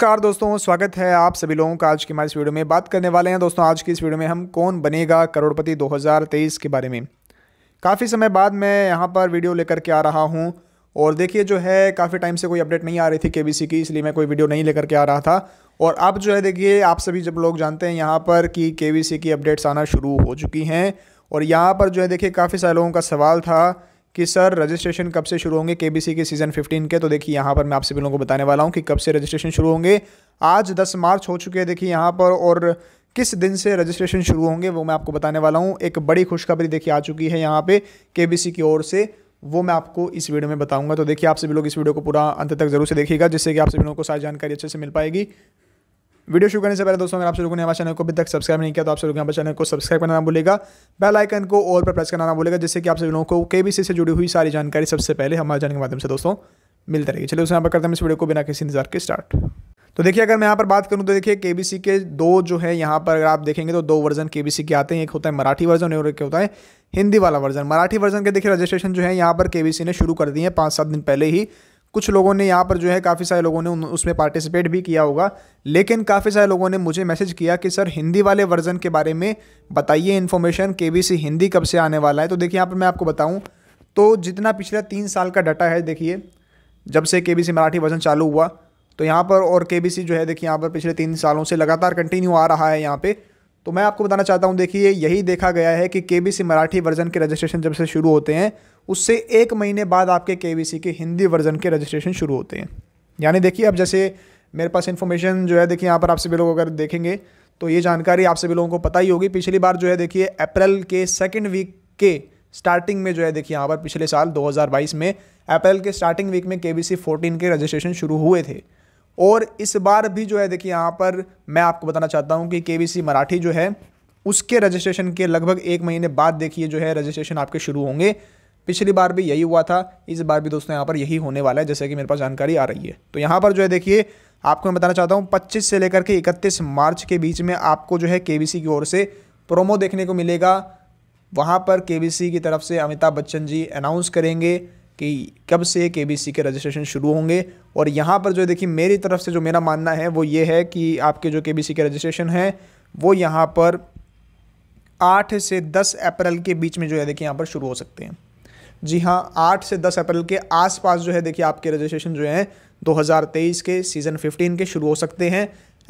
नमस्कार दोस्तों स्वागत है आप सभी लोगों का आज की हमारे इस वीडियो में बात करने वाले हैं दोस्तों आज की इस वीडियो में हम कौन बनेगा करोड़पति 2023 के बारे में काफ़ी समय बाद मैं यहाँ पर वीडियो लेकर के आ रहा हूँ और देखिए जो है काफ़ी टाइम से कोई अपडेट नहीं आ रही थी के की इसलिए मैं कोई वीडियो नहीं लेकर के आ रहा था और अब जो है देखिए आप सभी जब लोग जानते हैं यहाँ पर कि के की अपडेट्स आना शुरू हो चुकी हैं और यहाँ पर जो है देखिए काफ़ी सारे लोगों का सवाल था कि सर रजिस्ट्रेशन कब से शुरू होंगे के बी सी के सीज़न 15 के तो देखिए यहाँ पर मैं आप सभी लोगों को बताने वाला हूँ कि कब से रजिस्ट्रेशन शुरू होंगे आज 10 मार्च हो चुके हैं देखिए यहाँ पर और किस दिन से रजिस्ट्रेशन शुरू होंगे वो मैं आपको बताने वाला हूँ एक बड़ी खुशखबरी देखिए आ चुकी है यहाँ पर के की ओर से वो मैं आपको इस वीडियो में बताऊंगा तो देखिए आप सभी लोग इस वीडियो को पूरा अंत तक जरूर से देखिएगा जिससे कि आप सभी लोगों को सारी जानकारी अच्छे से मिल पाएगी वीडियो शुरू करने से पहले दोस्तों अगर आप लोगों ने हमारे चैनल को अभी तक सब्सक्राइब नहीं किया तो आप लोग हमारे चैनल को सब्सक्राइब करना बोलेगा भूलेगा बेल आइकन को और पर प्रेस करना ना भूलेगा जिससे कि आप सभी लोगों को केबीसी से जुड़ी हुई सारी जानकारी सबसे पहले हमारे चैनल के माध्यम से दोस्तों मिलता रहेगी चलिए दोस्तों यहाँ पर करते हैं इस वीडियो को बिना किसी इंतजार के स्टार्ट तो देखिए अगर मैं यहाँ पर बात करूँ तो देखिए के के दो जो है यहाँ पर अगर आप देखेंगे तो दो वर्जन के के आते हैं एक होता है मराठी वर्जन और एक होता है हिंदी वाला वर्जन मराठी वर्जन के देखिए रजिस्ट्रेशन जो है यहाँ पर के ने शुरू कर दी है पाँच सात दिन पहले ही कुछ लोगों ने यहाँ पर जो है काफ़ी सारे लोगों ने उसमें पार्टिसिपेट भी किया होगा लेकिन काफ़ी सारे लोगों ने मुझे मैसेज किया कि सर हिंदी वाले वर्जन के बारे में बताइए इन्फॉर्मेशन के हिंदी कब से आने वाला है तो देखिए यहाँ पर मैं आपको बताऊँ तो जितना पिछला तीन साल का डाटा है देखिए जब से के मराठी वर्जन चालू हुआ तो यहाँ पर और के जो है देखिए यहाँ पर पिछले तीन सालों से लगातार कंटिन्यू आ रहा है यहाँ पर तो मैं आपको बताना चाहता हूँ देखिए यही देखा गया है कि के मराठी वर्जन के रजिस्ट्रेशन जब से शुरू होते हैं उससे एक महीने बाद आपके के के हिंदी वर्जन के रजिस्ट्रेशन शुरू होते हैं यानी देखिए अब जैसे मेरे पास इन्फॉर्मेशन जो है देखिए यहाँ पर आप सभी लोग अगर देखेंगे तो ये जानकारी आप सभी लोगों को पता ही होगी पिछली बार जो है देखिए अप्रैल के सेकेंड वीक के स्टार्टिंग में जो है देखिए यहाँ पर पिछले साल 2022 में अप्रैल के स्टार्टिंग वीक में के बी के रजिस्ट्रेशन शुरू हुए थे और इस बार भी जो है देखिए यहाँ पर मैं आपको बताना चाहता हूँ कि के मराठी जो है उसके रजिस्ट्रेशन के लगभग एक महीने बाद देखिए जो है रजिस्ट्रेशन आपके शुरू होंगे पिछली बार भी यही हुआ था इस बार भी दोस्तों यहाँ पर यही होने वाला है जैसे कि मेरे पास जानकारी आ रही है तो यहाँ पर जो है देखिए आपको मैं बताना चाहता हूँ 25 से लेकर के 31 मार्च के बीच में आपको जो है के की ओर से प्रोमो देखने को मिलेगा वहाँ पर के की तरफ से अमिताभ बच्चन जी अनाउंस करेंगे कि कब से के बी सी के रजिस्ट्रेशन शुरू होंगे और यहाँ पर जो देखिए मेरी तरफ से जो मेरा मानना है वो ये है कि आपके जो के बी सी के रजिस्ट्रेशन है वो यहाँ पर आठ से दस अप्रैल के बीच में जो है देखिए यहाँ पर शुरू हो सकते हैं जी हाँ आठ से दस अप्रैल के आसपास जो है देखिए आपके रजिस्ट्रेशन जो है 2023 के सीज़न 15 के शुरू हो सकते हैं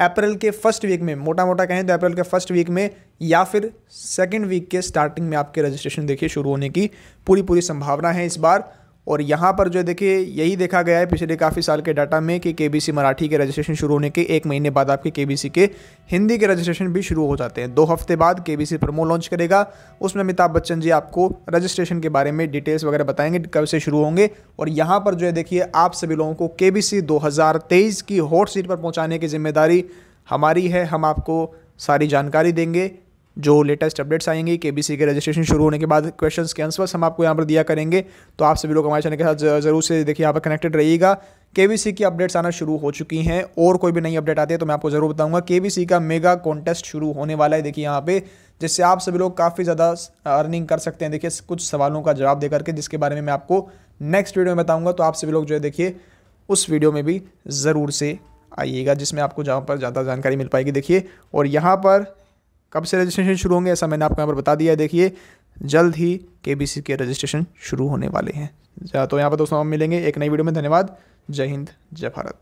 अप्रैल के फर्स्ट वीक में मोटा मोटा कहें तो अप्रैल के फर्स्ट वीक में या फिर सेकेंड वीक के स्टार्टिंग में आपके रजिस्ट्रेशन देखिए शुरू होने की पूरी पूरी संभावना है इस बार और यहाँ पर जो देखिए यही देखा गया है पिछले काफ़ी साल के डाटा में कि के मराठी के रजिस्ट्रेशन शुरू होने के एक महीने बाद आपके के के हिंदी के रजिस्ट्रेशन भी शुरू हो जाते हैं दो हफ्ते बाद के बी सी प्रमो लॉन्च करेगा उसमें अमिताभ बच्चन जी आपको रजिस्ट्रेशन के बारे में डिटेल्स वगैरह बताएंगे कब से शुरू होंगे और यहाँ पर जो है देखिए आप सभी लोगों को के बी सी दो हज़ार तेईस की हॉट सीट पर पहुँचाने की जिम्मेदारी हमारी है हम आपको सारी जानकारी देंगे जो लेटेस्ट अपडेट्स आएंगे के बी के रजिस्ट्रेशन शुरू होने के बाद क्वेश्चन के आंसर्स हम आपको यहाँ पर दिया करेंगे तो आप सभी लोग हमारे चैनल के साथ जरूर से देखिए यहाँ पर कनेक्टेड रहिएगा के की अपडेट्स आना शुरू हो चुकी हैं और कोई भी नई अपडेट आती है तो मैं आपको ज़रूर बताऊंगा के का मेगा कॉन्टेस्ट शुरू होने वाला है देखिए यहाँ पे जिससे आप सभी लोग काफ़ी ज़्यादा अर्निंग कर सकते हैं देखिए कुछ सवालों का जवाब दे करके जिसके बारे में मैं आपको नेक्स्ट वीडियो में बताऊँगा तो आप सभी लोग जो है देखिए उस वीडियो में भी ज़रूर से आइएगा जिसमें आपको जहाँ पर ज़्यादा जानकारी मिल पाएगी देखिए और यहाँ पर कब से रजिस्ट्रेशन शुरू होंगे ऐसा मैंने आपको यहाँ पर बता दिया है देखिए जल्द ही के के रजिस्ट्रेशन शुरू होने वाले हैं तो यहाँ पर दोस्तों हम मिलेंगे एक नई वीडियो में धन्यवाद जय हिंद जय भारत